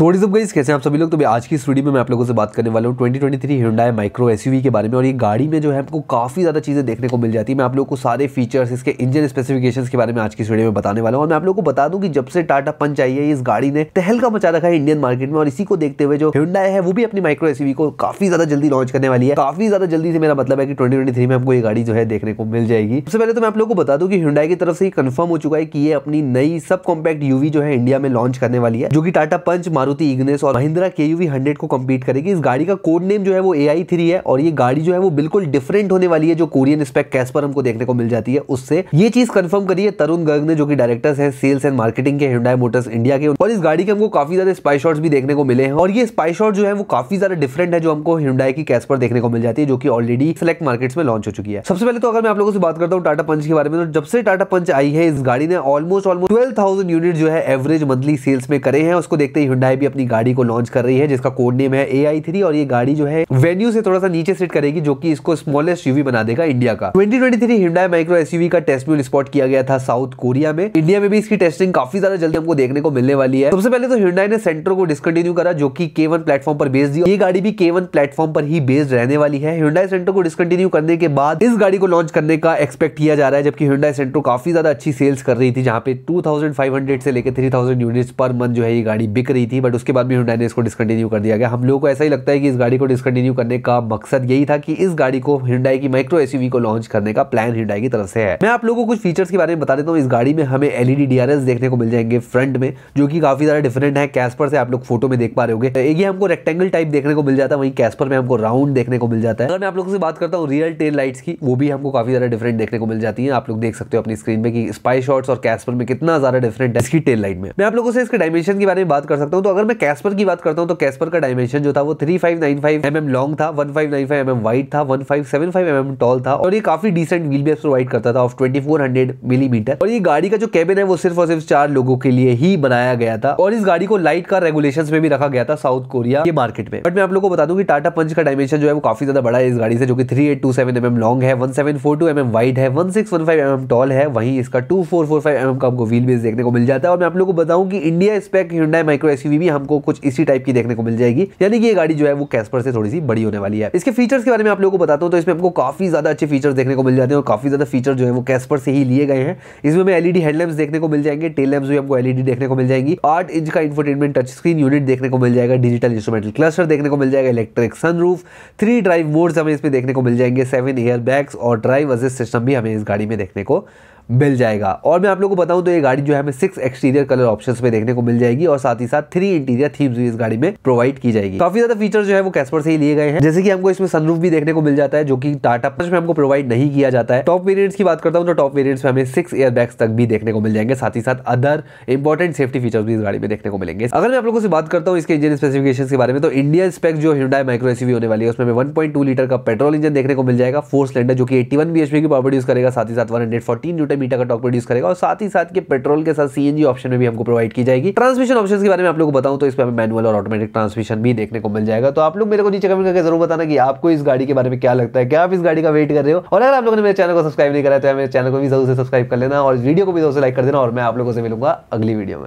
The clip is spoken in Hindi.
थोड़ी सब गई कैसे आप सभी लोग तो भी आज की इस वीडियो में मैं आप लोगों से बात करने वाला हूँ 2023 हिंडाई माइक्रो एस के बारे में और ये गाड़ी में जो है आपको काफ़ी ज़्यादा चीज़ें देखने को मिल जाती है मैं आप लोगों को सारे फीचर्स इसके इंजन स्पेसिफिकेशंस के बारे में आज की इस वीडियो में बताने वाला हूँ और मैं आप लोगों को बता दूँ कि जब से टाटा पंच आई है इस गाड़ी ने तहलका मचा रखा है इंडियन मार्केट में और इसी को देखते हुए जो हिंडाई है वो भी अपनी माइक्रो एस को काफ़ी ज़्यादा जल्दी लॉन्च करने वाली है काफ़ी ज़्यादा जल्दी से मेरा मतलब है कि ट्वेंटी में आपको ये गाड़ी जो है देखने को मिल जाएगी सबसे पहले तो मैं आप लोगों को बता दूँ कि हिंडाई की तरफ से कन्फर्म हो चुका है कि ये अपनी नई सब कॉम्पैक्ट यूवी जो है इंडिया में लॉन्च करने वाली है जो कि टाटा पंच मारुति इग्नेस और महिंद्रा के यूवी हंड्रेड को कम्पीट करेगी इस गाड़ी का कोड नेम जो है वो ए आई थ्री है और ये गाड़ी जो है वो बिल्कुल डिफरेंट होने वाली है जो कोरियन स्पेक कैसपर हमको देखने को मिल जाती है उससे ये चीज कंफर्म करी है तरुण गर्ग ने जो कि डायरेक्टर्स हैं सेल्स एंड मार्केटिंग के हिंडा मोटर्स इंडिया के और इस गाड़ी के हमको काफी ज्यादा स्पाई शॉट्स भी देखने को मिले हैं और ये स्पाई शॉट जो है वो काफी ज्यादा डिफरेंट है जो हमको हिंडाई की कैसपर देखने को मिल जाती है जो कि ऑलरेडी सेलेक्ट मार्केट्स में लॉन्च हो चुकी है सबसे पहले तो अगर मैं आप लोगों से बात करता हूँ टाटा पंच के बारे में तो जब से टाटा पंच आई है इस गाड़ी ने ऑलमोस्ट ऑलमोस्ट ट्वेल्व यूनिट जो है एवरेज मंथली सेल्स में करे हैं उसको देखते ही हिंडाई एमआई भी अपनी गाड़ी को लॉन्च कर रही है जिसका कोड नेम है ए और ये गाड़ी जो है वेन्यू से थोड़ा सा नीचे सेट करेगी जो कि इसको स्मॉलेस्ट यूवी बना देगा इंडिया का ट्वेंटी ट्वेंटी माइक्रो एसयूवी का टेस्ट भी स्पॉट किया गया था साउथ कोरिया में इंडिया में भी इसकी टेस्टिंग काफी ज्यादा जल्दी हमको देखने को मिलने वाली है सबसे पहले तो हिंडाई ने सेंट्रो को डिसकंटिन्यू करा जो की के प्लेटफॉर्म पर बेस्ड ये गाड़ी भी के प्लेटफॉर्म पर ही बेस्ड रहने वाली है हिंडाई सेंट्रो को डिसकंटिन्यू करने के बाद इस गाड़ी को लॉन्च करने का एक्सपेक्ट किया जा रहा है जबकि हिंडाई सेंट्रो काफी ज्यादा अच्छी सेल्स कर रही थी जहां पे टू से लेकर 3000 यूनिट्स पर मंथ जो है ये गाड़ी बिक रही थी बट उसके बाद भी हुडाई ने इसको डिसकंटिन्यू कर दिया गया हम लोगों को ऐसा ही लगता है कि इस गाड़ी को डिसकंटिन्यू करने का मकसद यही था कि इस गाड़ी को हिंडाई की माइक्रो एसयूवी को लॉन्च करने का प्लान हिंडाई की तरफ से है मैं आप लोगों को कुछ फीचर्स के बारे में बता देता हूँ इस गाड़ी में हमें एलईडी डीआरएस e देखने को मिल जाएंगे फ्रंट में जो कि काफी ज्यादा डिफरेंट है कैसपर से आप लोग फोटो में देख पा रहे होंगे ये हमको रेक्टेंगल टाइप देखने को मिल जाता है वहीं कैसपर में हमको राउंड देखने को मिल जाता है अगर मैं आप लोगों से बात करता हूँ रियल टेल लाइट्स की वो भी हमको काफी ज्यादा डिफरेंट देखने को मिल जाती है आप लोग देख सकते हो अपनी स्क्रीन में कि स्पाई शॉट्स और कैसपर में कितना ज्यादा डिफरेंट है इसकी टेल लाइट में मैं आप लोगों से इसके डायमेंशन के बारे में बात कर सकता हूँ तो अगर मैं कैसपर की बात करता हूँ तो कैसपर का डायमेंशन जो था वो three five nine five m m long था one five nine five m m wide था one five seven five m m tall था और ये काफी डिसेंट व्हील बेस प्रोवाइड करता था of twenty four hundred millimeter और ये गाड़ी का जो कैबिन है वो सिर्फ और सिर्फ चार लोगों के लिए ही बनाया गया था और इस गाड़ी को लाइट का रेगुलेशन में भी रखा गया था साउथ कोरिया के मार्केट में बट मैं आप लोग को बता दूं कि टाटा पंच का डायमेंशन जो है वो काफी ज्यादा बड़ा है इस गाड़ी से जो कि three eight two seven m m long है one seven four two m m wide है one six one five m m tall है वहीं इसका two four four five m m का आपको व्हील बेस देखने को मिल जाता है और मैं आप लोग को बताऊं कि India spec Hyundai micro SUV भी हमको कुछ इसी टाइप की देखने को मिल जाएगी यानी कि ये गाड़ी जो है वो कैसपर से थोड़ी सी बड़ी होने वाली है इसके फीचर्स के बारे में आप लोगों को बताता हूँ तो इसमें हमको काफी ज्यादा अच्छे फीचर्स देखने को मिल जाते हैं और काफी ज्यादा फीचर जो है वो कैसपर से ही लिए गए हैं इसमें हमें एलईडी हेडलैम्प e देखने को मिल जाएंगे टेल लैम्प भी हमको एलईडी e देखने को मिल जाएगी आठ इंच का इन्फोटेनमेंट टच स्क्रीन यूनिट देखने को मिल जाएगा डिजिटल इंस्ट्रूमेंटल क्लस्टर देखने को मिल जाएगा electric sunroof three drive modes हमें इसमें देखने को मिल जाएंगे सेवन एयर बैग्स और ड्राइव असिस्ट सिस्टम भी हमें इस गाड़ी में देखने को मिल जाएगा और मैं आप लोगों को बताऊं तो ये गाड़ी जो है हमें सिक्स एक्सटीरियर कलर ऑप्शंस में देखने को मिल जाएगी और साथ ही साथ थ्री इंटीरियर थीम्स भी इस गाड़ी में प्रोवाइड की जाएगी काफी ज्यादा फीचर जो है वो कैसपर से ही लिए गए हैं जैसे कि हमको इसमें सनरूफ भी देखने को मिल जाता है जो कि टाटा पंच में हमको प्रोवाइड नहीं किया जाता है टॉप वेरियंट्स की बात करता हूँ तो टॉप वेरियंट्स में हमें सिक्स एयर तक भी देखने को मिल जाएंगे साथ ही साथ अदर इंपॉर्टेंट सेफ्टी फीचर्स भी इस गाड़ी में देखने को मिलेंगे अगर मैं आप लोगों से बात करता हूँ इसके इंजन स्पेसिफिकेशन के बारे में तो इंडियन स्पेक्स जो हिंडा माइक्रो एसवी होने वाली है उसमें वन लीटर का पेट्रोल इंजन देखने को मिल जाएगा फोर स्लेंडर जो कि एट्टी वन की पावर यूज करेगा साथ ही साथ वन हंड्रेड छोटे बीटा का टॉक प्रोड्यूस करेगा और साथ ही साथ के पेट्रोल के साथ सीएनजी ऑप्शन में भी हमको प्रोवाइड की जाएगी ट्रांसमिशन ऑप्शन के बारे में आप लोग बताऊँ तो इसमें मैनुअल और ऑटोमेटिक ट्रांसमिशन भी देखने को मिल जाएगा तो आप लोग मेरे को नीचे कमेंट करके जरूर बताना कि आपको इस गाड़ी के बारे में क्या लगता है क्या आप इस गाड़ी का वेट कर रहे हो और अगर आप लोगों ने मेरे चैनल को सब्सक्राइब नहीं कराया तो मेरे चैनल को भी जरूर से सब्सक्राइब कर लेना और वीडियो को भी जरूर से लाइक कर देना और मैं आप लोगों से मिलूंगा अगली वीडियो में